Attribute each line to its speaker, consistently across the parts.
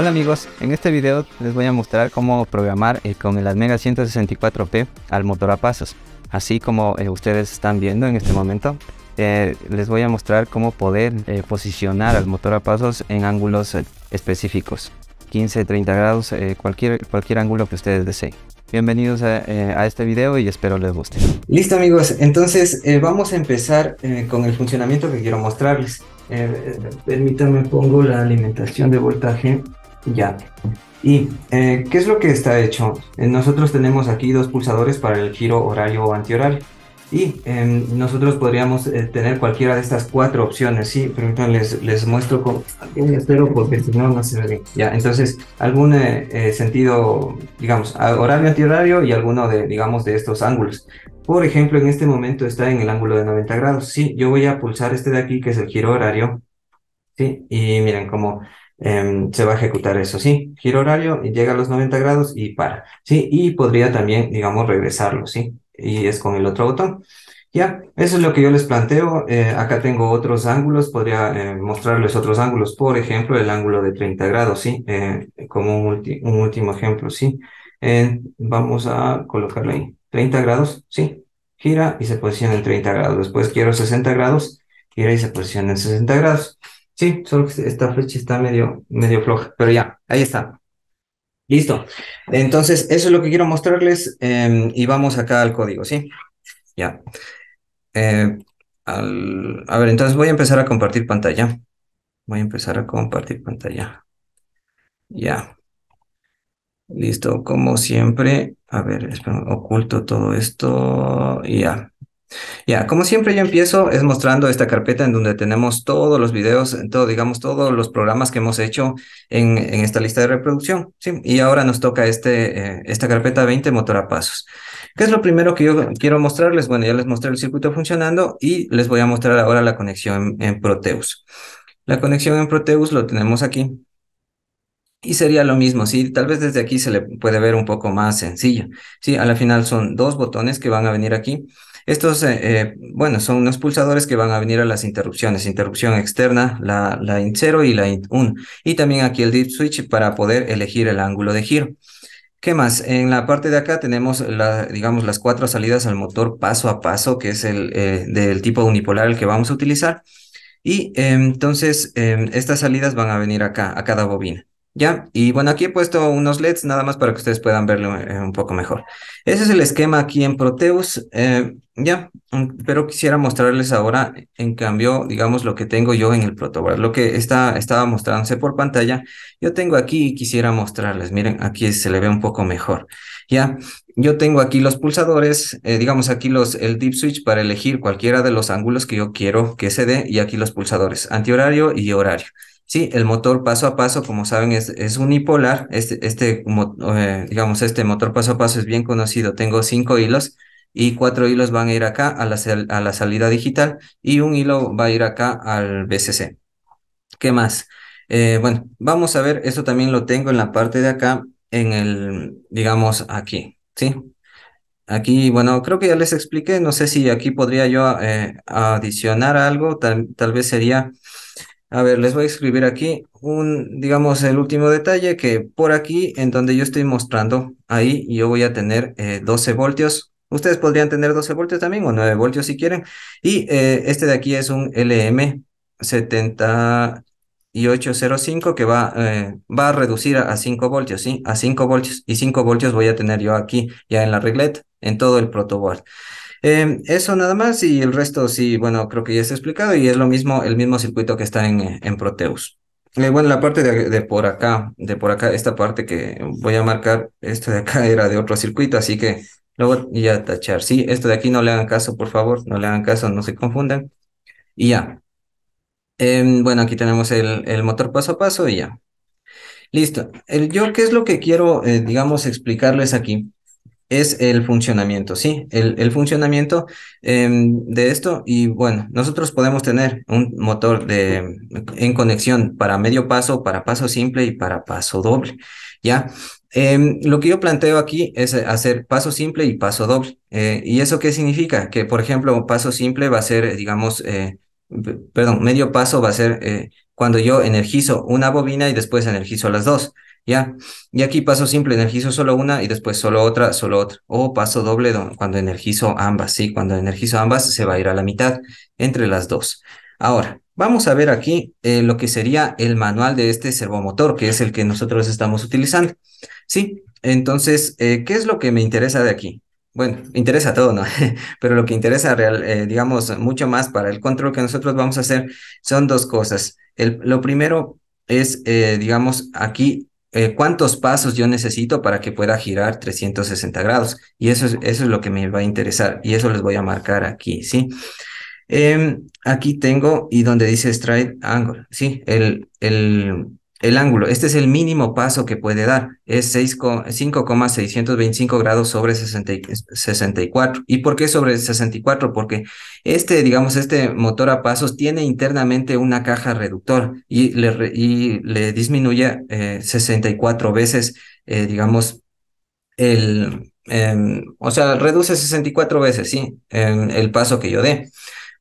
Speaker 1: Hola amigos, en este video les voy a mostrar cómo programar eh, con el Almega 164P al motor a pasos. Así como eh, ustedes están viendo en este momento, eh, les voy a mostrar cómo poder posicionar al motor a pasos en ángulos específicos. 15, 30 grados, cualquier, cualquier ángulo que ustedes deseen. Bienvenidos a, este video y espero les guste. Listo amigos, entonces vamos a empezar con el funcionamiento que quiero mostrarles. permítanme pongo la alimentación de voltaje ya. ¿Y eh, qué es lo que está hecho? Eh, nosotros tenemos aquí dos pulsadores para el giro horario o antihorario. Y em, nosotros podríamos eh, tener cualquiera de estas cuatro opciones. Sí, pero les, les muestro cómo. Espero porque no, no Ya, entonces, algún sentido, digamos, horario, antihorario y alguno de, digamos, de estos ángulos. Por ejemplo, en este momento está en el ángulo de 90 grados. Sí, yo voy a pulsar este de aquí, que es el giro horario. Sí, y miren cómo Em, se va a ejecutar eso, ¿sí? gira horario, y llega a los 90 grados y para, ¿sí? Y podría también, digamos, regresarlo, ¿sí? Y es con el otro botón. Ya, eso es lo que yo les planteo. Eh, acá tengo otros ángulos, podría eh, mostrarles otros ángulos, por ejemplo, el ángulo de 30 grados, ¿sí? Eh, como un, último ejemplo, ¿sí? vamos a colocarlo ahí, 30 grados, ¿sí? Gira y se posiciona en 30 grados. Después quiero 60 grados, gira y se posiciona en 60 grados. Sí, solo que esta flecha está medio, medio floja, pero ya, ahí está. Listo. Entonces, eso es lo que quiero mostrarles em, y vamos acá al código, ¿sí? Ya. Eh, a ver, entonces voy a empezar a compartir pantalla. Voy a empezar a compartir pantalla. Ya. Listo, como siempre. A ver, oculto todo esto. Ya. Ya, como siempre yo empiezo es mostrando esta carpeta en donde tenemos todos los videos, todo, digamos, todos los programas que hemos hecho en, en esta lista de reproducción. ¿sí? Y ahora nos toca este, eh, esta carpeta 20, motor a pasos. ¿Qué es lo primero que yo quiero mostrarles? Bueno, ya les mostré el circuito funcionando y les voy a mostrar ahora la conexión en, Proteus. La conexión en Proteus lo tenemos aquí. Y sería lo mismo, sí, tal vez desde aquí se le puede ver un poco más sencillo. Sí, a la final son dos botones que van a venir aquí. Estos, eh, eh, bueno, son unos pulsadores que van a venir a las interrupciones, interrupción externa, la, la INT0 y la INT1. Y también aquí el dip switch para poder elegir el ángulo de giro. ¿Qué más? En la parte de acá tenemos, digamos, las cuatro salidas al motor paso a paso, que es el eh, del tipo unipolar el que vamos a utilizar. Y entonces, estas salidas van a venir acá, a cada bobina. ¿Ya? Y bueno, aquí he puesto unos LEDs nada más para que ustedes puedan verlo eh, un poco mejor. Ese es el esquema aquí en Proteus, eh, ¿ya? Mm, pero quisiera mostrarles ahora, en cambio, digamos, lo que tengo yo en el protoboard, lo que está, estaba mostrándose por pantalla. Yo tengo aquí y quisiera mostrarles, miren, aquí se le ve un poco mejor, ¿ya? Yo tengo aquí los pulsadores, eh, digamos aquí los, el deep switch para elegir cualquiera de los ángulos que yo quiero que se dé y aquí los pulsadores, antihorario y horario. Sí, el motor paso a paso, como saben, es, unipolar. Este, este eh, digamos, este motor paso a paso es bien conocido. Tengo cinco hilos y cuatro hilos van a ir acá a la, a la salida digital y un hilo va a ir acá al BCC. ¿Qué más? Eh, bueno, vamos a ver, esto también lo tengo en la parte de acá, en el, digamos, aquí, ¿sí? Aquí, bueno, creo que ya les expliqué, no sé si aquí podría yo eh, adicionar algo, tal vez sería a ver, les voy a escribir aquí un, digamos, el último detalle que por aquí, en donde yo estoy mostrando, ahí yo voy a tener 12 eh, voltios. Ustedes podrían tener 12 voltios también o 9 voltios si quieren. Y eh, este de aquí es un LM7805 que va, eh, va a reducir a, 5 voltios, ¿sí? A 5 voltios. Y 5 voltios voy a tener yo aquí ya en la regleta, en todo el protoboard. Em, eso nada más y el resto sí, bueno, creo que ya está explicado y es lo mismo, el mismo circuito que está en, en Proteus. Eh, bueno, la parte de, por acá, de por acá, esta parte que voy a marcar, esto de acá era de otro circuito, así que lo voy a tachar. Sí, esto de aquí no le hagan caso, por favor, no le hagan caso, no se confundan. Y ya. Em, bueno, aquí tenemos el, el, motor paso a paso y ya. Listo. El, yo, ¿qué es lo que quiero, eh, digamos, explicarles aquí? es el funcionamiento, ¿sí? El, funcionamiento em, de esto y bueno, nosotros podemos tener un motor de, en conexión para medio paso, para paso simple y para paso doble, ¿ya? Em, lo que yo planteo aquí es hacer paso simple y paso doble. Eh, ¿Y eso qué significa? Que, por ejemplo, paso simple va a ser, eh, digamos, eh, perdón, medio paso va a ser cuando yo energizo una bobina y después energizo las dos y aquí paso simple, energizo solo una y después solo otra, solo otra. O paso doble cuando energizo ambas, ¿sí? Cuando energizo ambas se va a ir a la mitad entre las dos. Ahora, vamos a ver aquí eh, lo que sería el manual de este servomotor, que es el que nosotros estamos utilizando. Sí, entonces, eh, ¿qué es lo que me interesa de aquí? Bueno, interesa todo, ¿no? Pero lo que interesa, real, eh, digamos, mucho más para el control que nosotros vamos a hacer son dos cosas. El, lo primero es, digamos, aquí eh, cuántos pasos yo necesito para que pueda girar 360 grados. Y eso es, eso es lo que me va a interesar y eso les voy a marcar aquí, ¿sí? Em, aquí tengo y donde dice stride angle, ¿sí? El, el, el ángulo, este es el mínimo paso que puede dar, es 5,625 grados sobre 64. ¿Y por qué sobre 64? Porque este, digamos, este motor a pasos tiene internamente una caja reductor y le, y le disminuye 64 eh, veces, eh, digamos, el, em, o sea, reduce 64 veces, ¿sí? el paso que yo dé.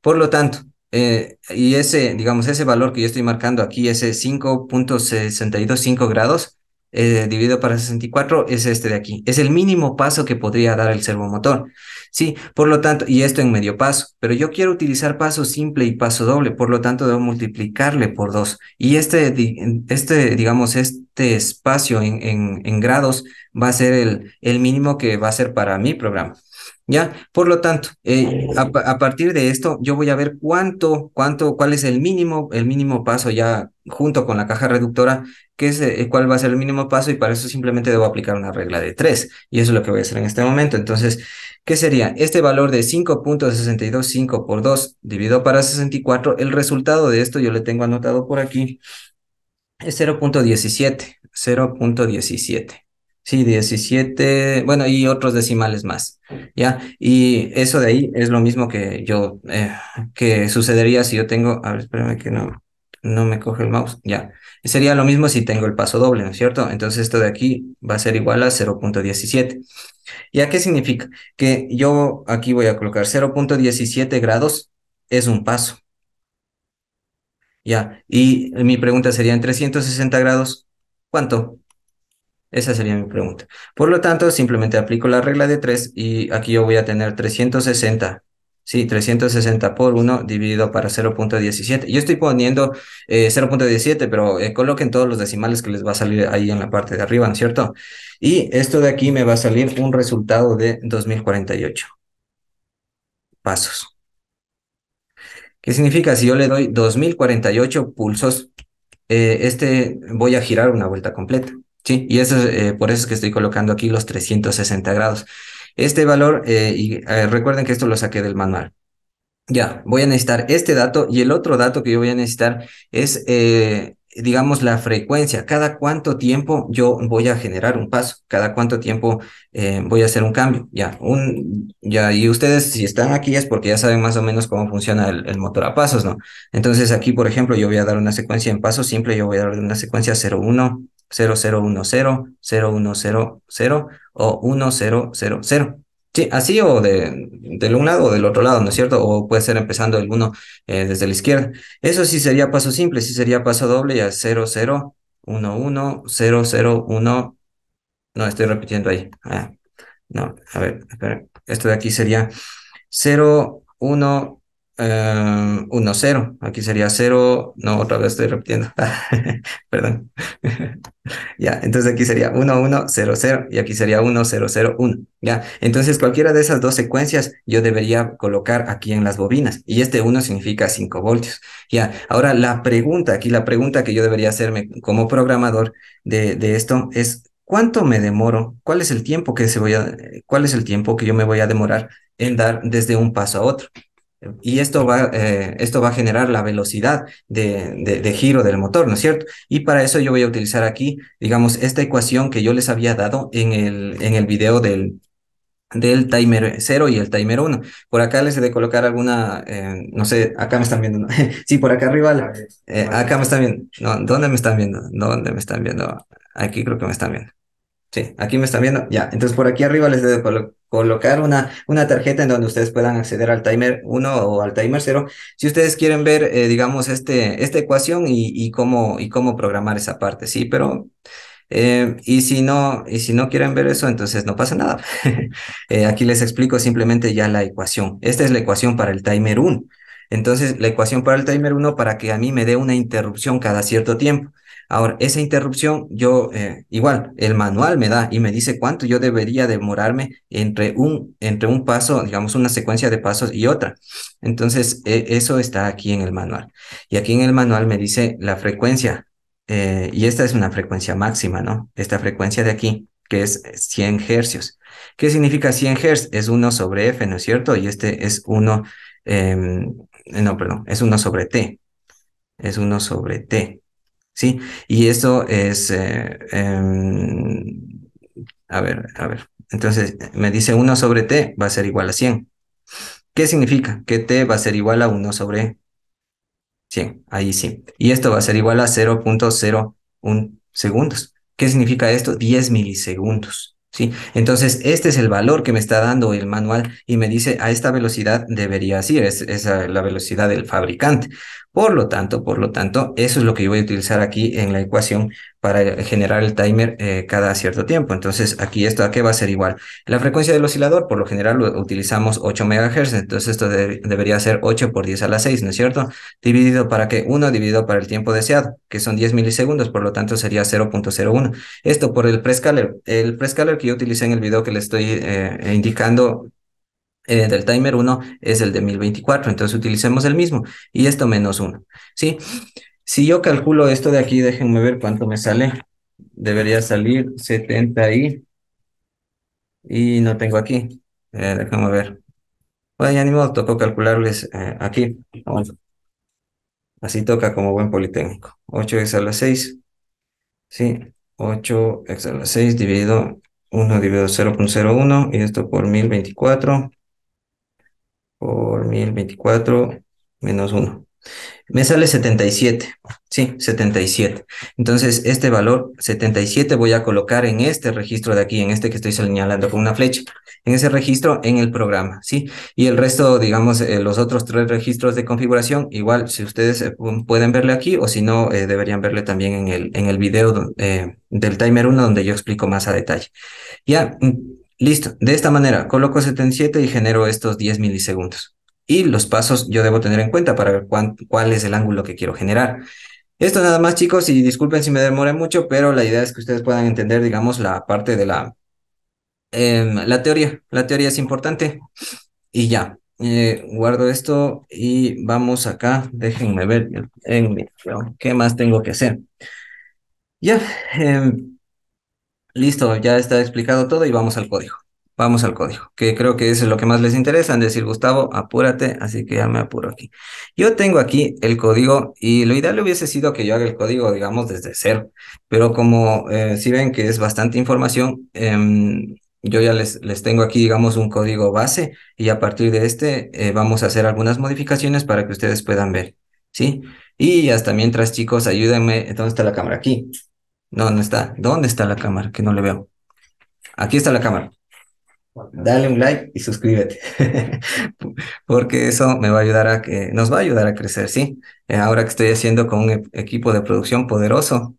Speaker 1: Por lo tanto, eh, y ese, digamos, ese valor que yo estoy marcando aquí, ese 5.625 grados eh, dividido para 64, es este de aquí. Es el mínimo paso que podría dar el servomotor. Sí, por lo tanto, y esto en medio paso, pero yo quiero utilizar paso simple y paso doble, por lo tanto debo multiplicarle por dos. Y este, este digamos, este espacio en, en, en grados va a ser el, el mínimo que va a ser para mi programa. ¿ya? Por lo tanto, eh, a, partir de esto, yo voy a ver cuánto, cuánto, cuál es el mínimo, el mínimo paso ya junto con la caja reductora, que es eh, cuál va a ser el mínimo paso y para eso simplemente debo aplicar una regla de 3 y eso es lo que voy a hacer en este momento. Entonces, ¿qué sería? Este valor de 5.625 por 2 dividido para 64, el resultado de esto yo le tengo anotado por aquí, es 0.17, 0.17. Sí, 17, bueno, y otros decimales más, ¿ya? Y eso de ahí es lo mismo que yo, eh, que sucedería si yo tengo, a ver, espérame que no, no me coge el mouse, ya. Sería lo mismo si tengo el paso doble, ¿no es cierto? Entonces esto de aquí va a ser igual a 0.17. ¿Ya qué significa? Que yo aquí voy a colocar 0.17 grados es un paso. Ya, y mi pregunta sería en 360 grados, ¿cuánto? Esa sería mi pregunta. Por lo tanto, simplemente aplico la regla de 3 y aquí yo voy a tener 360. Sí, 360 por 1 dividido para 0.17. Yo estoy poniendo 0.17, eh, pero eh, coloquen todos los decimales que les va a salir ahí en la parte de arriba, ¿no es cierto? Y esto de aquí me va a salir un resultado de 2048 pasos. ¿Qué significa? Si yo le doy 2048 pulsos, eh, este voy a girar una vuelta completa. Sí, y eso, eh, por eso es que estoy colocando aquí los 360 grados. Este valor, eh, y eh, recuerden que esto lo saqué del manual. Ya, voy a necesitar este dato y el otro dato que yo voy a necesitar es, digamos, la frecuencia. Cada cuánto tiempo yo voy a generar un paso, cada cuánto tiempo voy a hacer un cambio. Ya, un, ya, y ustedes si están aquí es porque ya saben más o menos cómo funciona el, motor a pasos, ¿no? Entonces aquí, por ejemplo, yo voy a dar una secuencia en paso simple, yo voy a dar una secuencia 0.1 0010, 0100 o 1000. Sí, así o de, del un lado o del otro lado, ¿no es cierto? O puede ser empezando el 1 eh, desde la izquierda. Eso sí sería paso simple, sí sería paso doble y a 0011, 001. No, estoy repitiendo ahí. Ah, no, a ver, esperen. Esto de aquí sería 0, 1-0. Aquí sería 0. No, otra vez estoy repitiendo. Perdón. ya, entonces aquí sería 1-1-0-0 y aquí sería 1-0-0-1. Ya, entonces cualquiera de esas dos secuencias yo debería colocar aquí en las bobinas. Y este 1 significa 5 voltios. Ya, ahora la pregunta, aquí la pregunta que yo debería hacerme como programador de, esto es ¿cuánto me demoro? ¿Cuál es el tiempo que se voy a, cuál es el tiempo que yo me voy a demorar en dar desde un paso a otro? Y esto va, eh, esto va a generar la velocidad de, giro del motor, ¿no es cierto? Y para eso yo voy a utilizar aquí, digamos, esta ecuación que yo les había dado en el, en el video del, del timer 0 y el timer 1. Por acá les he de colocar alguna, eh, no sé, acá me están viendo, ¿no? sí, por acá arriba, eh, acá me están viendo, no, ¿dónde me están viendo? ¿Dónde me están viendo? Aquí creo que me están viendo. Sí, aquí me están viendo. Ya, entonces por aquí arriba les debo colocar una, una tarjeta en donde ustedes puedan acceder al timer 1 o al timer 0. Si ustedes quieren ver, eh, digamos, este, esta ecuación y, cómo, y cómo programar esa parte, sí, pero... Eh, y, si no, y si no quieren ver eso, entonces no pasa nada. Eh, aquí les explico simplemente ya la ecuación. Esta es la ecuación para el timer 1. Entonces, la ecuación para el timer 1 para que a mí me dé una interrupción cada cierto tiempo. Ahora, esa interrupción, yo, eh, igual, el manual me da y me dice cuánto yo debería demorarme entre un, entre un paso, digamos, una secuencia de pasos y otra. Entonces, e, eso está aquí en el manual. Y aquí en el manual me dice la frecuencia, eh, y esta es una frecuencia máxima, ¿no? Esta frecuencia de aquí, que es 100 Hz. ¿Qué significa 100 Hz? Es 1 sobre f, ¿no es cierto? Y este es 1, eh, no, perdón, es 1 sobre t. Es 1 sobre t. ¿Sí? Y esto es, eh, em, a ver, a ver. Entonces, me dice 1 sobre t va a ser igual a 100. ¿Qué significa? Que t va a ser igual a 1 sobre 100. Ahí sí. Y esto va a ser igual a 0.01 segundos. ¿Qué significa esto? 10 milisegundos. ¿sí? Entonces, este es el valor que me está dando el manual y me dice, a esta velocidad debería ir, es eh, la velocidad del fabricante. Por lo tanto, por lo tanto, eso es lo que yo voy a utilizar aquí en la ecuación para generar el timer eh, cada cierto tiempo. Entonces, aquí esto a qué va a ser igual. La frecuencia del oscilador, por lo general, utilizamos 8 MHz, entonces esto debería ser 8 por 10 a la 6, ¿no es cierto? Dividido para que 1 dividido para el tiempo deseado, que son 10 milisegundos, por lo tanto sería 0.01. Esto por el prescaler. El prescaler que yo utilicé en el video que le estoy eh, indicando eh, del timer 1 es el de 1024, entonces utilicemos el mismo y esto menos 1, ¿sí? Si yo calculo esto de aquí, déjenme ver cuánto me sale. Debería salir 70 y, y no tengo aquí. Eh, déjenme ver. Bueno, ya ni modo, tocó calcularles eh, aquí. así toca como buen politécnico. 8x a la 6, ¿sí? 8x a la 6 dividido 1 dividido 0.01 y esto por 1024 por veinticuatro menos 1. Me sale 77, sí, 77. Entonces, este valor 77 voy a colocar en este registro de aquí, en este que estoy señalando con una flecha, en ese registro en el programa, ¿sí? Y el resto, digamos, eh, los otros tres registros de configuración, igual, si ustedes eh, pueden verle aquí o si no, eh, deberían verle también en el, en el video del timer 1 donde yo explico más a detalle. Ya, mm, Listo, de esta manera coloco 77 y genero estos 10 milisegundos. Y los pasos yo debo tener en cuenta para ver cuál es el ángulo que quiero generar. Esto nada más chicos y disculpen si me demoré mucho, pero la idea es que ustedes puedan entender, digamos, la parte de la, em, la teoría. La teoría es importante. Y ya, eh, guardo esto y vamos acá. Déjenme ver en, qué más tengo que hacer. Ya, eh, Listo, ya está explicado todo y vamos al código. Vamos al código, que creo que es lo que más les interesa. decir, Gustavo, apúrate, así que ya me apuro aquí. Yo tengo aquí el código y lo ideal hubiese sido que yo haga el código, digamos, desde cero. Pero como eh, si ven que es bastante información, em, yo ya les, les tengo aquí, digamos, un código base y a partir de este eh, vamos a hacer algunas modificaciones para que ustedes puedan ver, ¿sí? Y hasta mientras, chicos, ayúdenme. ¿Dónde está la cámara? Aquí. No, no está. ¿Dónde está la cámara? Que no le veo. Aquí está la cámara. Dale un like y suscríbete, porque eso me va a ayudar a que, nos va a ayudar a crecer, ¿sí? Eh, ahora que estoy haciendo con un equipo de producción poderoso,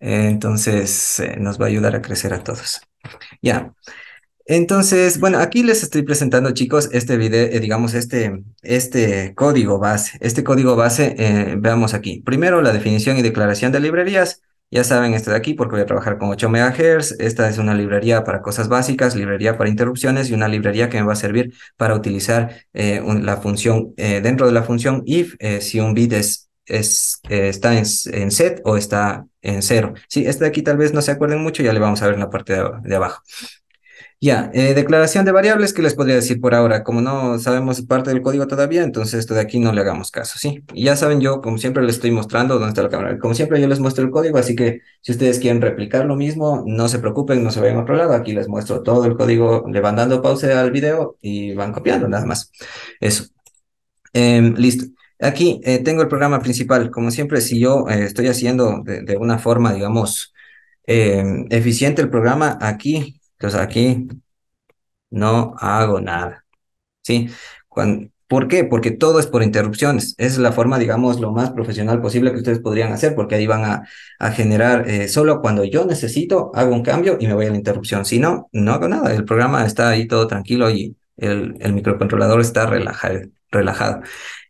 Speaker 1: entonces eh, nos va a ayudar a crecer a todos. Ya. Entonces, bueno, aquí les estoy presentando, chicos, este video, eh, digamos, este, este código base. Este código base, veamos aquí. Primero, la definición y declaración de librerías. Ya saben, este de aquí porque voy a trabajar con 8 MHz. Esta es una librería para cosas básicas, librería para interrupciones y una librería que me va a servir para utilizar eh, la función eh, dentro de la función if eh, si un bit es, está en, set o está en cero. Sí, este de aquí tal vez no se acuerden mucho, ya le vamos a ver en la parte de abajo. Ya, eh, declaración de variables, ¿qué les podría decir por ahora? Como no sabemos parte del código todavía, entonces esto de aquí no le hagamos caso, ¿sí? Y ya saben, yo como siempre les estoy mostrando dónde está la cámara. Como siempre yo les muestro el código, así que si ustedes quieren replicar lo mismo, no se preocupen, no se vayan a otro lado. Aquí les muestro todo el código, le van dando pausa al video y van copiando nada más. Eso. Em, listo. Aquí eh, tengo el programa principal. Como siempre, si yo eh, estoy haciendo de, una forma, digamos, em, eficiente el programa, aquí entonces aquí no hago nada. ¿Sí? ¿Por qué? Porque todo es por interrupciones. es la forma, digamos, lo más profesional posible que ustedes podrían hacer, porque ahí van a, generar eh, solo cuando yo necesito, hago un cambio y me voy a la interrupción. Si no, no hago nada. El programa está ahí todo tranquilo y el microcontrolador está relajado relajado.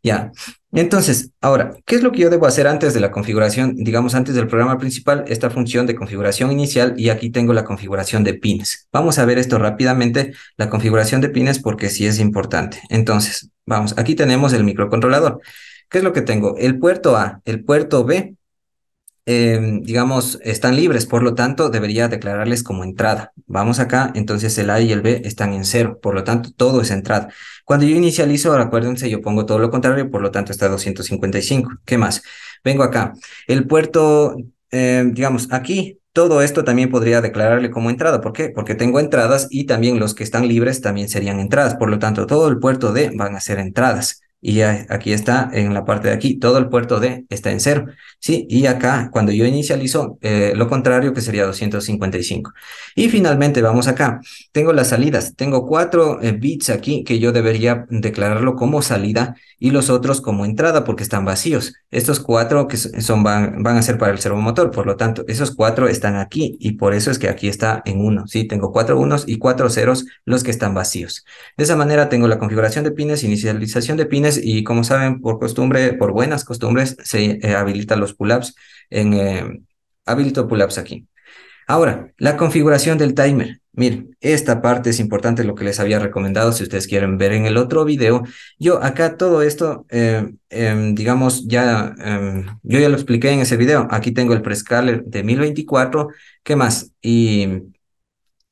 Speaker 1: Ya. Entonces, ahora, ¿qué es lo que yo debo hacer antes de la configuración? Digamos, antes del programa principal, esta función de configuración inicial y aquí tengo la configuración de pines. Vamos a ver esto rápidamente, la configuración de pines, porque sí es importante. Entonces, vamos, aquí tenemos el microcontrolador. ¿Qué es lo que tengo? El puerto A, el puerto B Em, digamos, están libres, por lo tanto, debería declararles como entrada. Vamos acá, entonces el A y el B están en cero, por lo tanto, todo es entrada. Cuando yo inicializo, acuérdense, yo pongo todo lo contrario, por lo tanto, está 255. ¿Qué más? Vengo acá. El puerto, em, digamos, aquí todo esto también podría declararle como entrada. ¿Por qué? Porque tengo entradas y también los que están libres también serían entradas. Por lo tanto, todo el puerto D van a ser entradas y aquí está en la parte de aquí, todo el puerto D está en cero, ¿sí? Y acá, cuando yo inicializo, eh, lo contrario que sería 255. Y finalmente, vamos acá, tengo las salidas, tengo cuatro eh, bits aquí que yo debería declararlo como salida y los otros como entrada porque están vacíos. Estos cuatro que son van, a ser para el servomotor, por lo tanto, esos cuatro están aquí y por eso es que aquí está en uno, ¿sí? Tengo cuatro unos y cuatro ceros los que están vacíos. De esa manera tengo la configuración de pines, inicialización de pines, y como saben, por costumbre, por buenas costumbres, se eh, habilita habilitan los pull-ups. En, eh, habilito pull-ups aquí. Ahora, la configuración del timer. Miren, esta parte es importante, lo que les había recomendado, si ustedes quieren ver en el otro video. Yo acá todo esto, eh, em, digamos, ya, em, yo ya lo expliqué en ese video. Aquí tengo el prescaler de 1024, ¿qué más? Y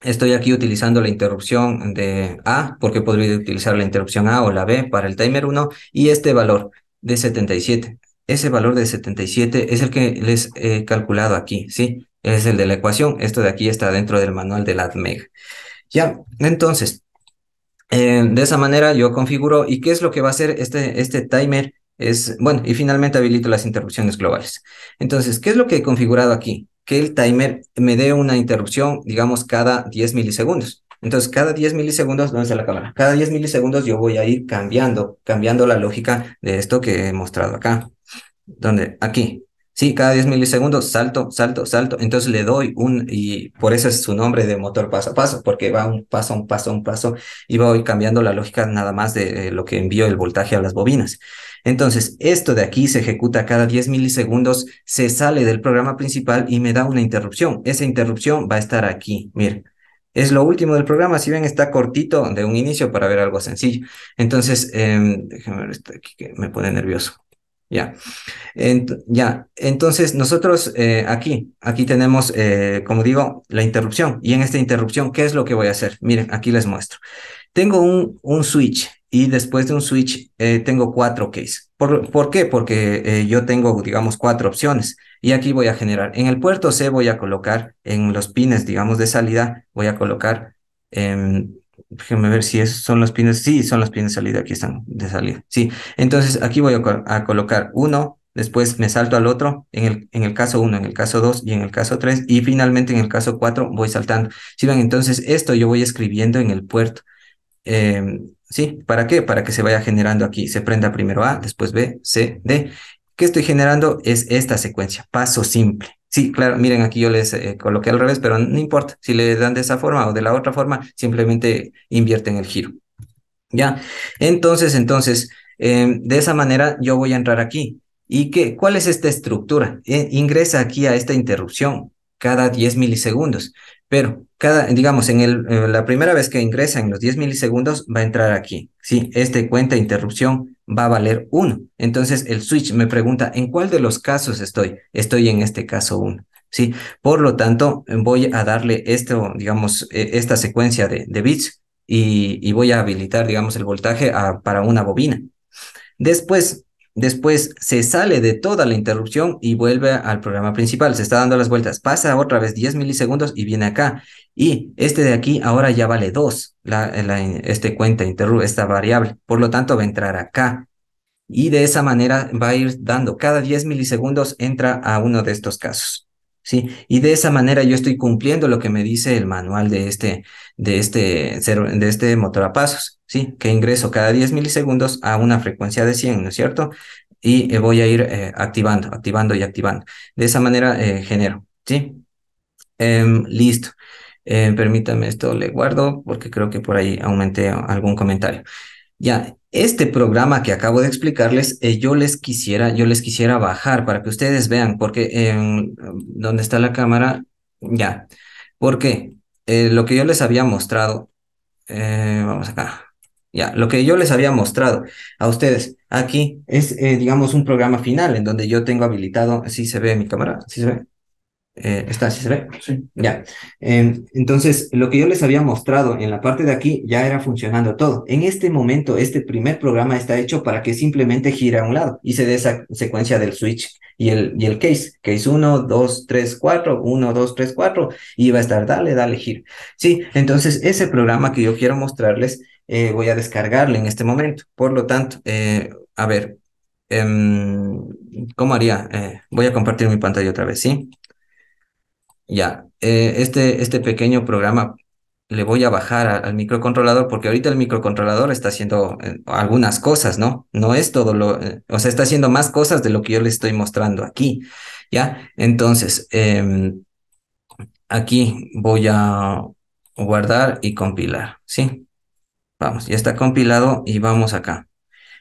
Speaker 1: Estoy aquí utilizando la interrupción de A, porque podría utilizar la interrupción A o la B para el timer 1 y este valor de 77. Ese valor de 77 es el que les he calculado aquí, ¿sí? Es el de la ecuación. Esto de aquí está dentro del manual del ADMEG. Ya, entonces, eh, de esa manera yo configuro. ¿Y qué es lo que va a hacer este, este timer? Es, bueno, y finalmente habilito las interrupciones globales. Entonces, ¿qué es lo que he configurado aquí? que el timer me dé una interrupción, digamos, cada 10 milisegundos. Entonces, cada 10 milisegundos, ¿dónde está la cámara? Cada 10 milisegundos yo voy a ir cambiando, cambiando la lógica de esto que he mostrado acá. Donde aquí, Sí, cada 10 milisegundos salto, salto, salto. Entonces le doy un, y por eso es su nombre de motor paso a paso, porque va un paso, un paso, un paso, y voy cambiando la lógica nada más de eh, lo que envío el voltaje a las bobinas. Entonces, esto de aquí se ejecuta cada 10 milisegundos, se sale del programa principal y me da una interrupción. Esa interrupción va a estar aquí, miren. Es lo último del programa, si ven está cortito de un inicio para ver algo sencillo. Entonces, em, déjenme ver, esto aquí que me pone nervioso. Ya. ya. Entonces, nosotros eh, aquí, aquí tenemos, eh, como digo, la interrupción. Y en esta interrupción, ¿qué es lo que voy a hacer? Miren, aquí les muestro. Tengo un, un switch y después de un switch eh, tengo cuatro keys. ¿Por, ¿por qué? Porque yo tengo, digamos, cuatro opciones. Y aquí voy a generar. En el puerto C voy a colocar, en los pines, digamos, de salida, voy a colocar em, déjenme ver si son los pines, sí, son los pines de salida, aquí están de salida, sí. Entonces aquí voy a, colocar uno, después me salto al otro, en el, en el caso uno, en el caso 2 y en el caso 3, y finalmente en el caso 4 voy saltando. Si ven, entonces esto yo voy escribiendo en el puerto. Eh, ¿Sí? ¿Para qué? Para que se vaya generando aquí. Se prenda primero A, después B, C, D. ¿Qué estoy generando? Es esta secuencia, paso simple. Sí, claro, miren, aquí yo les eh, coloqué al revés, pero no importa, si le dan de esa forma o de la otra forma, simplemente invierten el giro. Ya, entonces, entonces, em, de esa manera yo voy a entrar aquí. ¿Y qué? ¿Cuál es esta estructura? Eh, ingresa aquí a esta interrupción cada 10 milisegundos. Pero cada, digamos, en, el, la primera vez que ingresa en los 10 milisegundos va a entrar aquí. Sí, este cuenta interrupción va a valer 1. Entonces el switch me pregunta, ¿en cuál de los casos estoy? Estoy en este caso 1. ¿sí? Por lo tanto, voy a darle esto, digamos, e, esta secuencia de, bits y, voy a habilitar, digamos, el voltaje para una bobina. Después, Después se sale de toda la interrupción y vuelve al programa principal. Se está dando las vueltas. Pasa otra vez 10 milisegundos y viene acá. Y este de aquí ahora ya vale 2, este cuenta, esta variable. Por lo tanto, va a entrar acá. Y de esa manera va a ir dando. Cada 10 milisegundos entra a uno de estos casos. ¿sí? Y de esa manera yo estoy cumpliendo lo que me dice el manual de este, de este, de este motor a pasos, ¿sí? Que ingreso cada 10 milisegundos a una frecuencia de 100, ¿no es cierto? Y eh, voy a ir eh, activando, activando y activando. De esa manera eh, genero, ¿sí? Em, listo. permítame esto, le guardo porque creo que por ahí aumenté algún comentario. Ya, este programa que acabo de explicarles, eh, yo les quisiera, yo les quisiera bajar para que ustedes vean, porque en donde está la cámara, ya, porque eh, lo que yo les había mostrado, eh, vamos acá, ya, lo que yo les había mostrado a ustedes aquí es, digamos, un programa final en donde yo tengo habilitado, si ¿sí se ve mi cámara, si ¿Sí se ve, eh, ¿Está así se ve? Sí. Ya. entonces, lo que yo les había mostrado en la parte de aquí ya era funcionando todo. En este momento, este primer programa está hecho para que simplemente gire a un lado y se dé esa secuencia del switch y el, y el case. Case 1, 2, 3, 4, 1, 2, 3, 4 y va a estar dale, dale, gira. Sí, entonces ese programa que yo quiero mostrarles, eh, voy a descargarle en este momento. Por lo tanto, eh, a ver, em, ¿cómo haría? voy a compartir mi pantalla otra vez, ¿sí? Ya, eh, este, este pequeño programa le voy a bajar al, microcontrolador porque ahorita el microcontrolador está haciendo eh, algunas cosas, ¿no? No es todo lo, eh, o sea, está haciendo más cosas de lo que yo le estoy mostrando aquí, ¿ya? Entonces, em, aquí voy a guardar y compilar, ¿sí? Vamos, ya está compilado y vamos acá.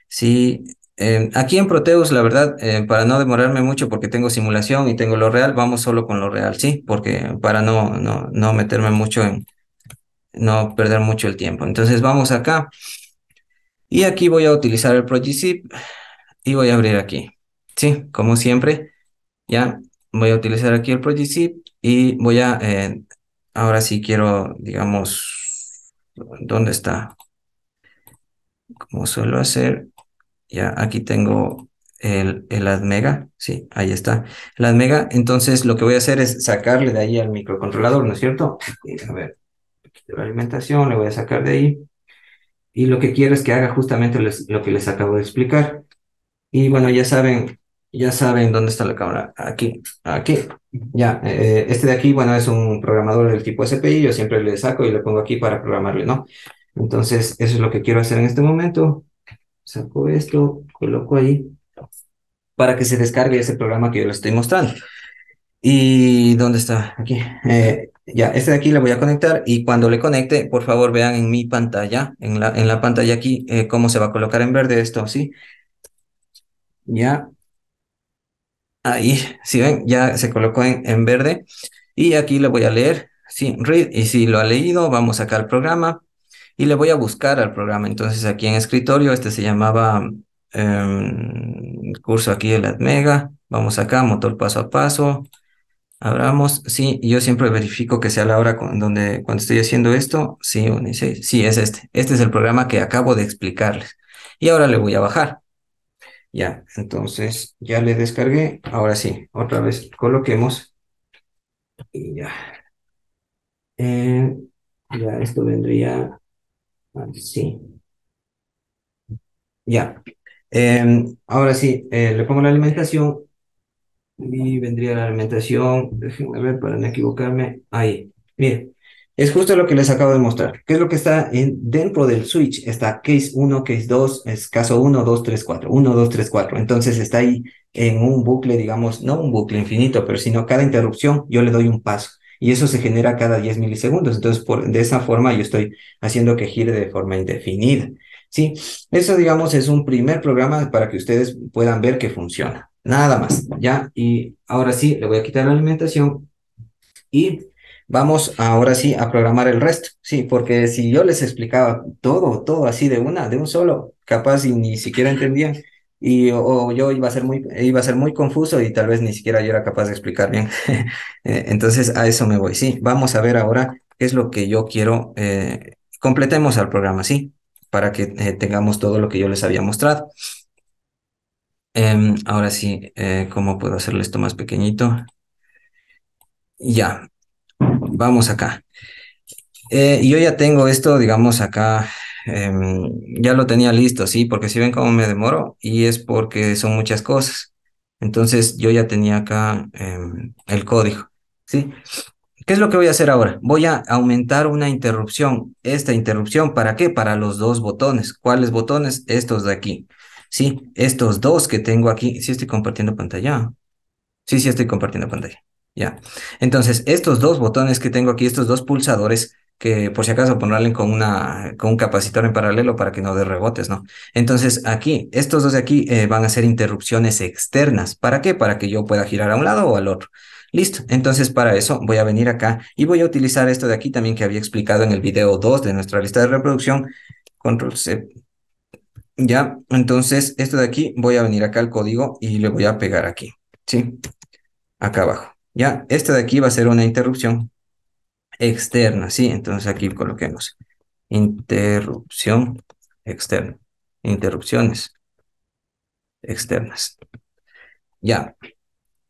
Speaker 1: Sí, Em, aquí en Proteus, la verdad, eh, para no demorarme mucho porque tengo simulación y tengo lo real, vamos solo con lo real, sí, porque para no, no, no meterme mucho en, no perder mucho el tiempo. Entonces vamos acá y aquí voy a utilizar el Zip y voy a abrir aquí, sí, como siempre, ya voy a utilizar aquí el Zip y voy a, eh, ahora sí quiero, digamos, ¿dónde está? Como suelo hacer, ya aquí tengo el, el ADMEGA, sí, ahí está, el ADMEGA, entonces lo que voy a hacer es sacarle de ahí al microcontrolador, ¿no es cierto? Eh, a ver, la alimentación, le voy a sacar de ahí, y lo que quiero es que haga justamente lo que les acabo de explicar. Y bueno, ya saben, ya saben dónde está la cámara, aquí, aquí, ya, eh, este de aquí, bueno, es un programador del tipo SPI, yo siempre le saco y le pongo aquí para programarle, ¿no? Entonces, eso es lo que quiero hacer en este momento saco esto, coloco ahí, para que se descargue ese programa que yo le estoy mostrando. ¿Y dónde está? Aquí. Eh, ya, este de aquí le voy a conectar y cuando le conecte, por favor vean en mi pantalla, en la, en la pantalla aquí, eh, cómo se va a colocar en verde esto, sí, Ya. Ahí, si ¿sí ven, ya se colocó en, en verde. Y aquí le voy a leer, sí, read. Y si lo ha leído, vamos acá al programa y le voy a buscar al programa. Entonces aquí en escritorio, este se llamaba em, curso aquí de la Admega. Vamos acá, motor paso a paso. Abramos, sí, yo siempre verifico que sea la hora donde, cuando estoy haciendo esto, sí, sí, es este. Este es el programa que acabo de explicarles. Y ahora le voy a bajar. Ya, entonces ya le descargué. Ahora sí, otra vez coloquemos. Y ya. Eh, ya, esto vendría Ah, sí. Ya. Em, ahora sí, eh, le pongo la alimentación y vendría la alimentación. Déjenme ver para no equivocarme. Ahí. miren, es justo lo que les acabo de mostrar. ¿Qué es lo que está dentro del switch? Está case 1, case 2, es caso 1, 2, 3, 4. 1, 2, 3, 4. Entonces está ahí en un bucle, digamos, no un bucle infinito, pero sino cada interrupción yo le doy un paso y eso se genera cada 10 milisegundos. Entonces, por, de esa forma yo estoy haciendo que gire de forma indefinida. ¿sí? Eso, digamos, es un primer programa para que ustedes puedan ver que funciona. Nada más, ¿ya? Y ahora sí, le voy a quitar la alimentación y vamos ahora sí a programar el resto, ¿sí? Porque si yo les explicaba todo, todo así de una, de un solo, capaz y ni siquiera entendían y o, yo iba a ser muy iba a ser muy confuso y tal vez ni siquiera yo era capaz de explicar bien. Eh, entonces a eso me voy. Sí, vamos a ver ahora qué es lo que yo quiero. Eh, completemos el programa, sí, para que eh, tengamos todo lo que yo les había mostrado. Em, ahora sí, ¿cómo puedo hacerle esto más pequeñito? Ya, vamos acá. yo ya tengo esto, digamos, acá Em, ya lo tenía listo, sí, porque si ven cómo me demoro y es porque son muchas cosas. Entonces yo ya tenía acá em, el código, ¿sí? ¿Qué es lo que voy a hacer ahora? Voy a aumentar una interrupción. Esta interrupción, ¿para qué? Para los dos botones. ¿Cuáles botones? Estos de aquí. Sí, estos dos que tengo aquí. Sí estoy compartiendo pantalla. Sí, sí estoy compartiendo pantalla. Ya. Entonces, estos dos botones que tengo aquí, estos dos pulsadores, que por si acaso ponerle con, una, con un capacitor en paralelo para que no dé rebotes, ¿no? Entonces aquí, estos dos de aquí eh, van a ser interrupciones externas. ¿Para qué? Para que yo pueda girar a un lado o al otro. Listo, entonces para eso voy a venir acá y voy a utilizar esto de aquí también que había explicado en el video 2 de nuestra lista de reproducción, control C. Ya, entonces esto de aquí voy a venir acá al código y le voy a pegar aquí, ¿sí? Acá abajo. Ya, esto de aquí va a ser una interrupción externa, ¿sí? Entonces aquí coloquemos interrupción externa, interrupciones externas. Ya,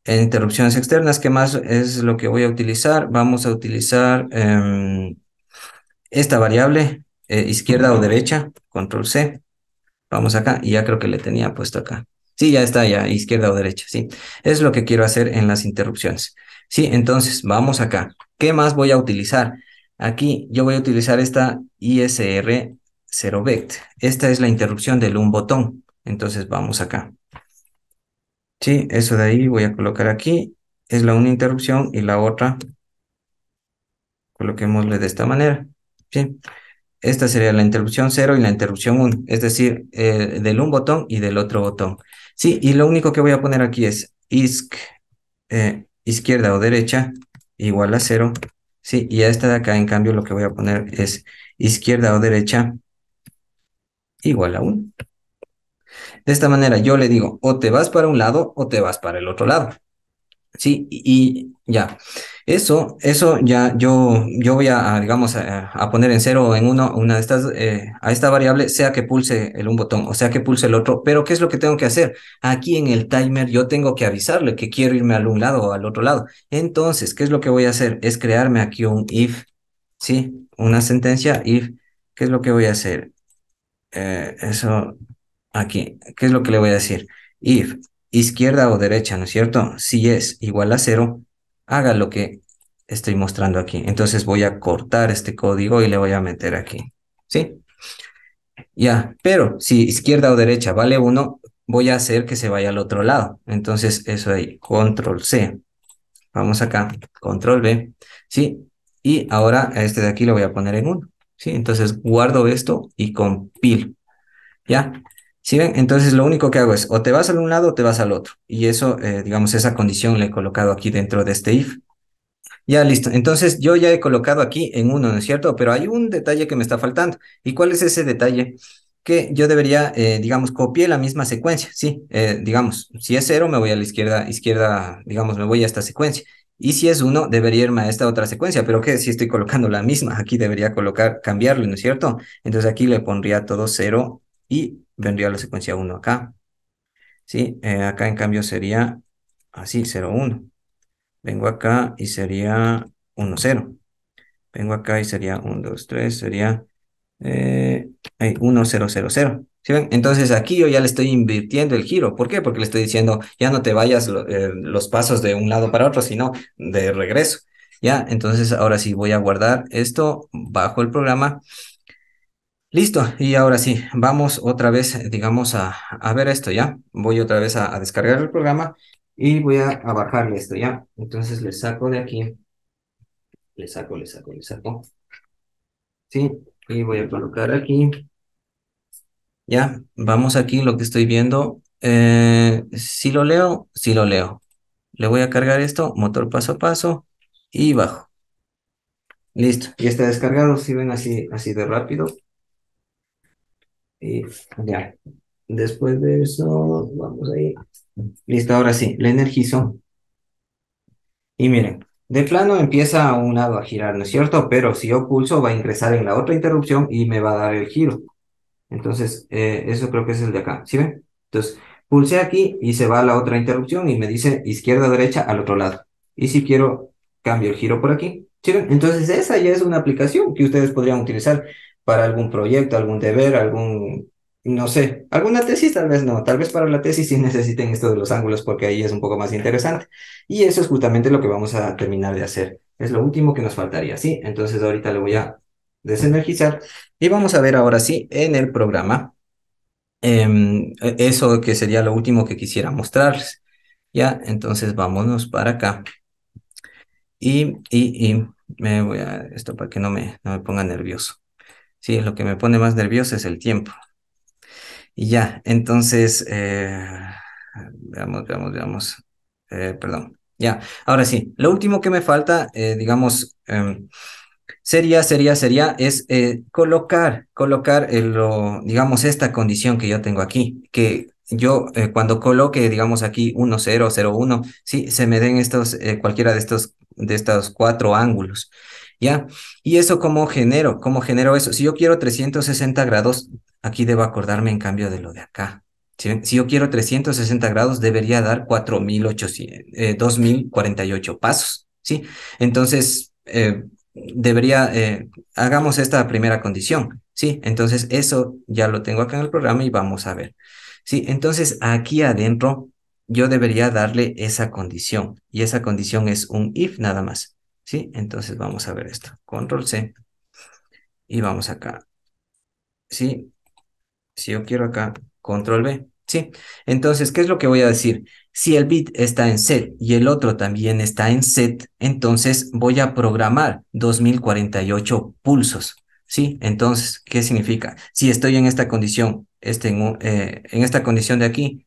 Speaker 1: en interrupciones externas, ¿qué más es lo que voy a utilizar? Vamos a utilizar em, esta variable, eh, izquierda o derecha, control C. Vamos acá, y ya creo que le tenía puesto acá. Sí, ya está, ya, izquierda o derecha, sí. Es lo que quiero hacer en las interrupciones. Sí, entonces vamos acá. ¿Qué más voy a utilizar? Aquí yo voy a utilizar esta ISR 0 vect Esta es la interrupción del un botón. Entonces vamos acá. Sí, eso de ahí voy a colocar aquí. Es la una interrupción y la otra coloquémosle de esta manera. ¿sí? Esta sería la interrupción 0 y la interrupción 1, es decir, eh, del un botón y del otro botón. Sí, y lo único que voy a poner aquí es ISC eh, izquierda o derecha igual a 0, ¿sí? Y a esta de acá, en cambio, lo que voy a poner es izquierda o derecha igual a 1. De esta manera yo le digo, o te vas para un lado o te vas para el otro lado, ¿sí? y ya. Eso, eso ya yo, yo voy a, digamos, a, poner en cero en uno, una de estas, eh, a esta variable, sea que pulse el un botón o sea que pulse el otro, pero ¿qué es lo que tengo que hacer? Aquí en el timer yo tengo que avisarle que quiero irme al un lado o al otro lado. Entonces, ¿qué es lo que voy a hacer? Es crearme aquí un if, ¿sí? Una sentencia if. ¿Qué es lo que voy a hacer? Eh, eso aquí, ¿qué es lo que le voy a decir? If izquierda o derecha, ¿no es cierto? Si es igual a cero, haga lo que estoy mostrando aquí. Entonces voy a cortar este código y le voy a meter aquí. ¿Sí? Ya, pero si izquierda o derecha vale uno voy a hacer que se vaya al otro lado. Entonces eso ahí, control C. Vamos acá, control B. ¿Sí? Y ahora a este de aquí lo voy a poner en uno ¿Sí? Entonces guardo esto y compilo. ¿Ya? ¿Sí ven? Entonces lo único que hago es o te vas a un lado o te vas al otro. Y eso, eh, digamos, esa condición la he colocado aquí dentro de este if. Ya listo. Entonces yo ya he colocado aquí en uno, ¿no es cierto? Pero hay un detalle que me está faltando. ¿Y cuál es ese detalle? Que yo debería, eh, digamos, copiar la misma secuencia. Sí, eh, digamos, si es cero me voy a la izquierda, izquierda, digamos, me voy a esta secuencia. Y si es uno, debería irme a esta otra secuencia, pero que si estoy colocando la misma, aquí debería colocar, cambiarlo, ¿no es cierto? Entonces aquí le pondría todo cero y vendría la secuencia 1 acá. ¿sí? Eh, acá en cambio sería así, 0, 1. Vengo acá y sería 1, 0. Vengo acá y sería 1, 2, 3, sería 1, 0, 0, 0. ¿Sí ven? Entonces aquí yo ya le estoy invirtiendo el giro. ¿Por qué? Porque le estoy diciendo, ya no te vayas eh, los pasos de un lado para otro, sino de regreso. Ya, entonces ahora sí voy a guardar esto bajo el programa. Listo, y ahora sí, vamos otra vez, digamos, a, ver esto, ¿ya? Voy otra vez a, descargar el programa y voy a, bajarle esto, ¿ya? Entonces le saco de aquí, le saco, le saco, le saco. Sí, y voy a colocar aquí. Ya, vamos aquí lo que estoy viendo. Eh, si lo leo, si lo leo. Le voy a cargar esto, motor paso a paso y bajo. Listo, ya está descargado, si ven así, así de rápido. Y ya. Después de eso, vamos ahí. Listo, ahora sí, la energizo. Y miren, de plano empieza a un lado a girar, ¿no es cierto? Pero si yo pulso, va a ingresar en la otra interrupción y me va a dar el giro. Entonces, eh, eso creo que es el de acá, ¿sí ven? Entonces, pulsé aquí y se va a la otra interrupción y me dice izquierda, derecha, al otro lado. Y si quiero, cambio el giro por aquí. ¿Sí Entonces, esa ya es una aplicación que ustedes podrían utilizar para algún proyecto, algún deber, algún, no sé, alguna tesis, tal vez no, tal vez para la tesis sí necesiten esto de los ángulos porque ahí es un poco más interesante. Y eso es justamente lo que vamos a terminar de hacer. Es lo último que nos faltaría, ¿sí? Entonces ahorita lo voy a desenergizar y vamos a ver ahora sí en el programa em, e, eso que sería lo último que quisiera mostrarles. Ya, entonces vámonos para acá. Y, y, y me voy a esto para que no me, no me ponga nervioso. Sí, lo que me pone más nervioso es el tiempo. Y ya, entonces, eh, veamos, veamos, veamos. Eh, perdón. Ya, ahora sí, lo último que me falta, eh, digamos, em, sería, sería, sería, es colocar, colocar, lo, digamos, esta condición que yo tengo aquí, que yo cuando coloque, digamos aquí 1, 0, 0, 1, sí, se me den estos, cualquiera de estos, de estos cuatro ángulos. ¿ya? ¿Y eso cómo genero? ¿Cómo genero eso? Si yo quiero 360 grados, aquí debo acordarme en cambio de lo de acá. Si, yo quiero 360 grados, debería dar 4.800, 2.048 eh, pasos, ¿sí? Entonces, eh, debería, eh, hagamos esta primera condición, ¿sí? Entonces, eso ya lo tengo acá en el programa y vamos a ver. Sí, entonces aquí adentro yo debería darle esa condición y esa condición es un if nada más. ¿sí? Entonces vamos a ver esto. Control C y vamos acá. ¿Sí? Si yo quiero acá, control B. ¿Sí? Entonces, ¿qué es lo que voy a decir? Si el bit está en set y el otro también está en set, entonces voy a programar 2048 pulsos. ¿Sí? Entonces, ¿qué significa? Si estoy en esta condición, este en, eh, en esta condición de aquí,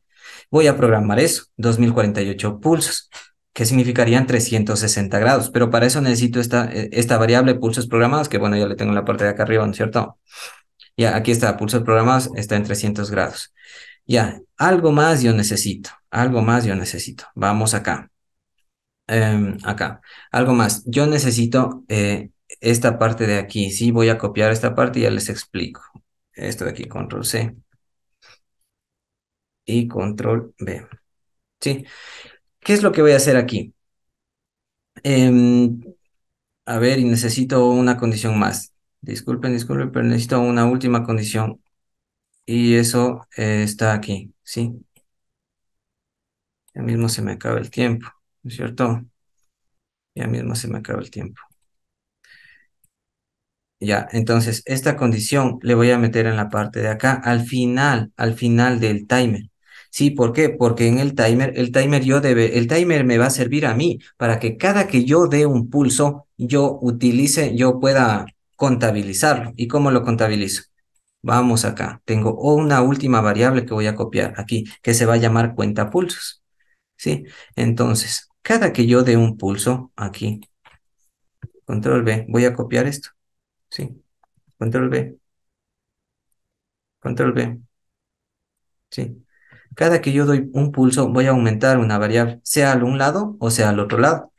Speaker 1: voy a programar eso, 2048 pulsos que significarían 360 grados. Pero para eso necesito esta, eh, esta variable pulsos programados, que bueno, ya le tengo la parte de acá arriba, ¿no es cierto? Ya, aquí está, pulsos programados está en 300 grados. Ya, algo más yo necesito, algo más yo necesito. Vamos acá. Em, acá, algo más. Yo necesito eh, esta parte de aquí, sí, voy a copiar esta parte y ya les explico. Esto de aquí, control C y control B. Sí, ¿Qué es lo que voy a hacer aquí? Em, a ver, y necesito una condición más. Disculpen, disculpen, pero necesito una última condición. Y eso eh, está aquí, ¿sí? Ya mismo se me acaba el tiempo, ¿no es cierto? Ya mismo se me acaba el tiempo. Ya, entonces esta condición le voy a meter en la parte de acá, al final, al final del timer. Sí, ¿por qué? Porque en el timer, el timer yo debe, el timer me va a servir a mí para que cada que yo dé un pulso, yo utilice, yo pueda contabilizarlo. ¿Y cómo lo contabilizo? Vamos acá. Tengo una última variable que voy a copiar aquí, que se va a llamar cuenta pulsos. ¿Sí? Entonces, cada que yo dé un pulso aquí, control B, voy a copiar esto. ¿Sí? Control B. Control B. ¿Sí? Cada que yo doy un pulso, voy a aumentar una variable, sea al un lado o sea al otro lado.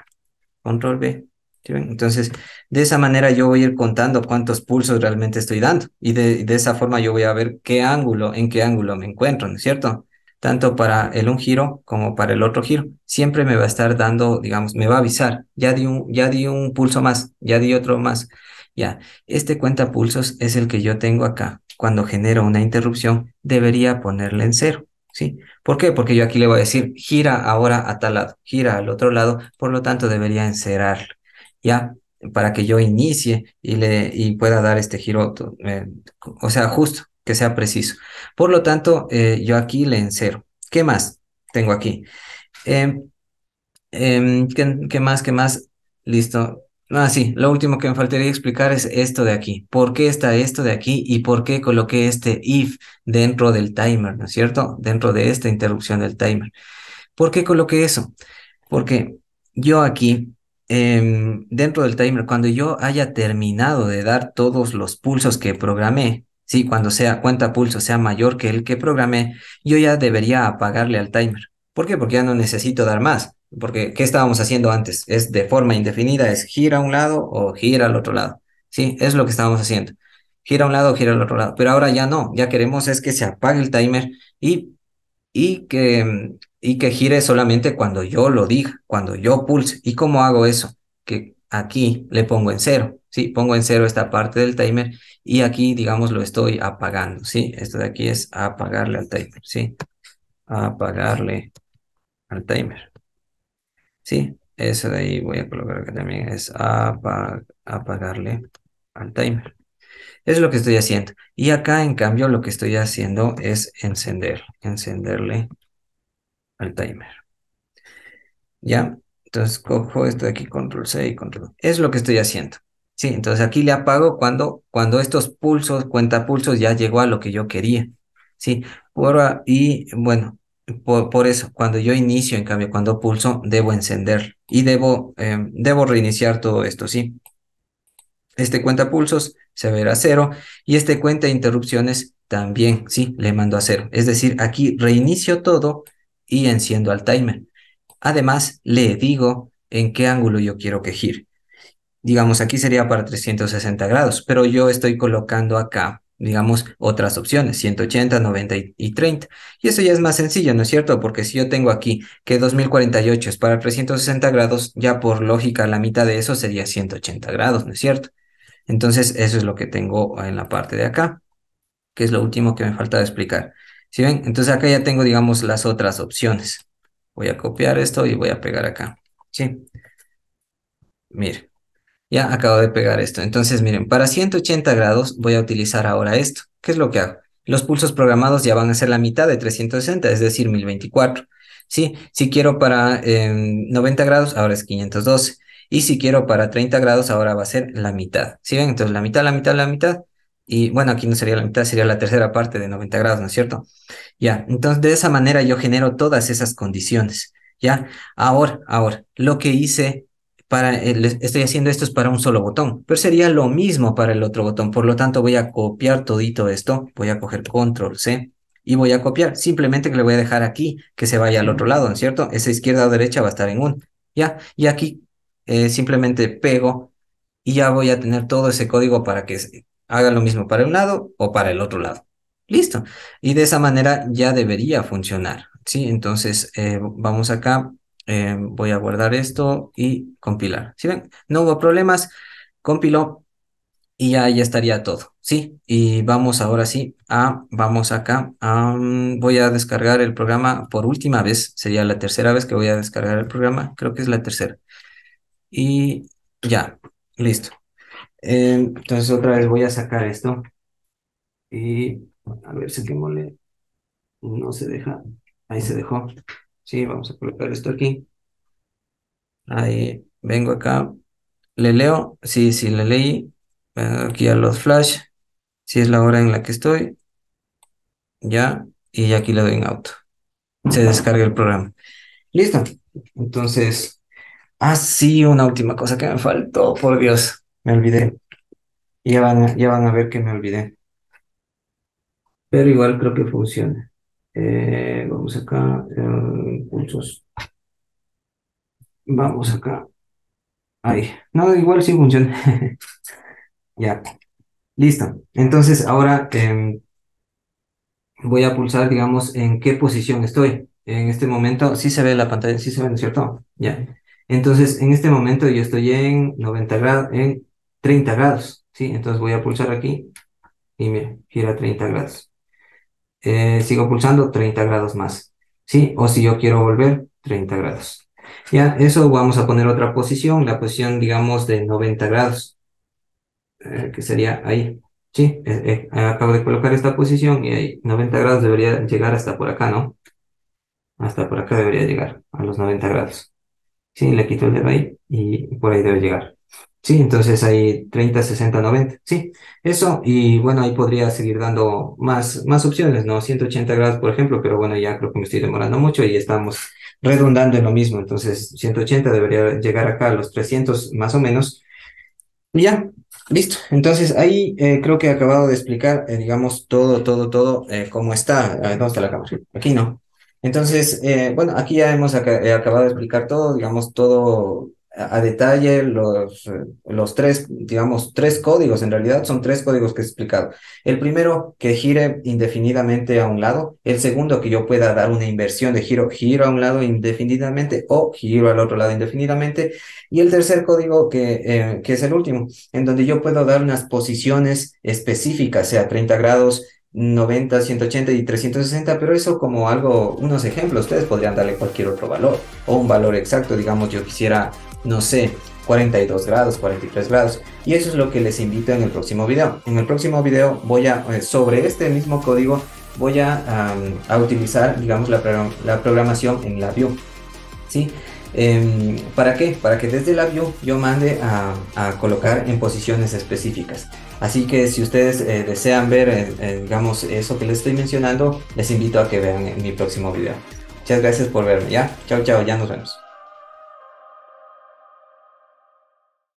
Speaker 1: Control B. Entonces, de esa manera yo voy a ir contando cuántos pulsos realmente estoy dando. Y de, de esa forma yo voy a ver qué ángulo, en qué ángulo me encuentro, ¿no es cierto? tanto para el un giro como para el otro giro. Siempre me va a estar dando, digamos, me va a avisar, ya di un, ya di un pulso más, ya di otro más. Ya, este cuenta pulsos es el que yo tengo acá. Cuando genero una interrupción, debería ponerle en cero. ¿Por qué? Porque yo aquí le voy a decir, gira ahora a tal lado, gira al otro lado, por lo tanto debería encerrarlo, ¿ya? Para que yo inicie y, le, y pueda dar este giro, eh, o sea, justo, que sea preciso. Por lo tanto, eh, yo aquí le encero. ¿Qué más tengo aquí? Em, em, ¿Qué más? ¿Qué más? Listo. Ah, sí, lo último que me faltaría explicar es esto de aquí. ¿Por qué está esto de aquí y por qué coloqué este if dentro del timer, ¿no es cierto? Dentro de esta interrupción del timer. ¿Por qué coloqué eso? Porque yo aquí, em, dentro del timer, cuando yo haya terminado de dar todos los pulsos que programé, sí, cuando sea cuenta pulso sea mayor que el que programé, yo ya debería apagarle al timer. ¿Por qué? Porque ya no necesito dar más. Porque, ¿qué estábamos haciendo antes? Es de forma indefinida, es gira a un lado o gira al otro lado. Sí, es lo que estábamos haciendo. Gira a un lado, gira al otro lado. Pero ahora ya no, ya queremos es que se apague el timer y, y, que, y que gire solamente cuando yo lo diga, cuando yo pulse. ¿Y cómo hago eso? Que aquí le pongo en cero, ¿sí? Pongo en cero esta parte del timer y aquí, digamos, lo estoy apagando, ¿sí? Esto de aquí es apagarle al timer, ¿sí? Apagarle al timer. Sí, eso de ahí voy a colocar que también es apagarle al timer. Es lo que estoy haciendo. Y acá, en cambio, lo que estoy haciendo es encender, encenderle al timer. ¿Ya? Entonces cojo esto de aquí, control C y control. Es lo que estoy haciendo. Sí, entonces aquí le apago cuando, cuando estos pulsos, cuenta pulsos, ya llegó a lo que yo quería. Sí, y bueno, por, eso, cuando yo inicio, en cambio, cuando pulso, debo encender y debo, eh, debo reiniciar todo esto, ¿sí? Este cuenta pulsos se verá cero y este cuenta interrupciones también, ¿sí? Le mando a cero. Es decir, aquí reinicio todo y enciendo al timer. Además, le digo en qué ángulo yo quiero que gire. Digamos, aquí sería para 360 grados, pero yo estoy colocando acá digamos, otras opciones, 180, 90 y 30. Y eso ya es más sencillo, ¿no es cierto? Porque si yo tengo aquí que 2048 es para 360 grados, ya por lógica la mitad de eso sería 180 grados, ¿no es cierto? Entonces, eso es lo que tengo en la parte de acá, que es lo último que me falta explicar. si ven? Entonces acá ya tengo, digamos, las otras opciones. Voy a copiar esto y voy a pegar acá. Sí. Mire. Ya acabo de pegar esto. Entonces, miren, para 180 grados voy a utilizar ahora esto. ¿Qué es lo que hago? Los pulsos programados ya van a ser la mitad de 360, es decir, 1024. ¿Sí? Si quiero para 90 em, grados, ahora es 512. Y si quiero para 30 grados, ahora va a ser la mitad. ¿Sí ven? Entonces, la mitad, la mitad, la mitad. Y bueno, aquí no sería la mitad, sería la tercera parte de 90 grados, ¿no es cierto? Ya, entonces de esa manera yo genero todas esas condiciones. Ya, ahora, ahora, lo que hice para eh, estoy haciendo esto es para un solo botón, pero sería lo mismo para el otro botón. Por lo tanto, voy a copiar todito esto, voy a coger control C y voy a copiar. Simplemente que le voy a dejar aquí que se vaya al otro lado, ¿no es cierto? Esa izquierda o derecha va a estar en un, ¿ya? Y aquí eh, simplemente pego y ya voy a tener todo ese código para que haga lo mismo para un lado o para el otro lado. Listo. Y de esa manera ya debería funcionar, ¿sí? Entonces, eh, vamos acá eh, voy a guardar esto y compilar. ¿Sí ven? No hubo problemas, compiló y ya, ya estaría todo. Sí, y vamos ahora sí a, vamos acá, mm, voy a descargar el programa por última vez, sería la tercera vez que voy a descargar el programa, creo que es la tercera. Y ya, listo. Eh, entonces otra vez voy a sacar esto y a ver si que mole, no se deja, ahí se dejó. Sí, vamos a colocar esto aquí. Ahí vengo acá, le leo, sí, sí, le leí, aquí a los flash, si es la hora en la que estoy, ya, y aquí le doy en auto. Se descarga el programa. Listo. Entonces, ah, sí, una última cosa que me faltó, por Dios, me olvidé. Ya van ya van a ver que me olvidé. Pero igual creo que funciona. Eh, vamos acá, eh, Vamos acá. Ahí. No, igual sí funciona. ya. Listo. Entonces ahora em, voy a pulsar, digamos, en qué posición estoy. En este momento, sí se ve la pantalla, sí se ve, ¿no es cierto? Ya. Entonces, en este momento yo estoy en 90 grados, en 30 grados, ¿sí? Entonces voy a pulsar aquí y mira, gira 30 grados. Eh, sigo pulsando 30 grados más, ¿sí? O si yo quiero volver, 30 grados. Ya, eso vamos a poner otra posición, la posición, digamos, de 90 grados, eh, que sería ahí, ¿sí? Eh, acabo de colocar esta posición y ahí 90 grados debería llegar hasta por acá, ¿no? Hasta por acá debería llegar, a los 90 grados. Sí, le quito el dedo ahí y por ahí debe llegar. Sí, entonces hay 30, 60, 90. Sí, eso. Y bueno, ahí podría seguir dando más, más opciones, ¿no? 180 grados, por ejemplo, pero bueno, ya creo que me estoy demorando mucho y estamos redundando en lo mismo. Entonces, 180 debería llegar acá a los 300 más o menos. Y ya, listo. Entonces, ahí eh, creo que he acabado de explicar, eh, digamos, todo, todo, todo, eh, cómo está. ¿Dónde está la cámara? Aquí no. Entonces, bueno, aquí ya hemos acabado de explicar todo, digamos, todo a, detalle los, los tres, digamos, tres códigos, en realidad son tres códigos que he explicado. El primero, que gire indefinidamente a un lado. El segundo, que yo pueda dar una inversión de giro, giro a un lado indefinidamente o giro al otro lado indefinidamente. Y el tercer código, que, eh, que es el último, en donde yo puedo dar unas posiciones específicas, sea 30 grados, 90, 180 y 360, pero eso como algo, unos ejemplos, ustedes podrían darle cualquier otro valor o un valor exacto, digamos yo quisiera no sé, 42 grados, 43 grados. Y eso es lo que les invito en el próximo video. En el próximo video voy a, eh, sobre este mismo código, voy a, a utilizar, digamos, la, programación en la view. ¿Sí? Em, ¿Para qué? Para que desde la view yo mande a, colocar en posiciones específicas. Así que si ustedes eh, desean ver, eh, digamos, eso que les estoy mencionando, les invito a que vean en mi próximo video. Muchas gracias por verme, ¿ya? Chao, chao, ya nos vemos.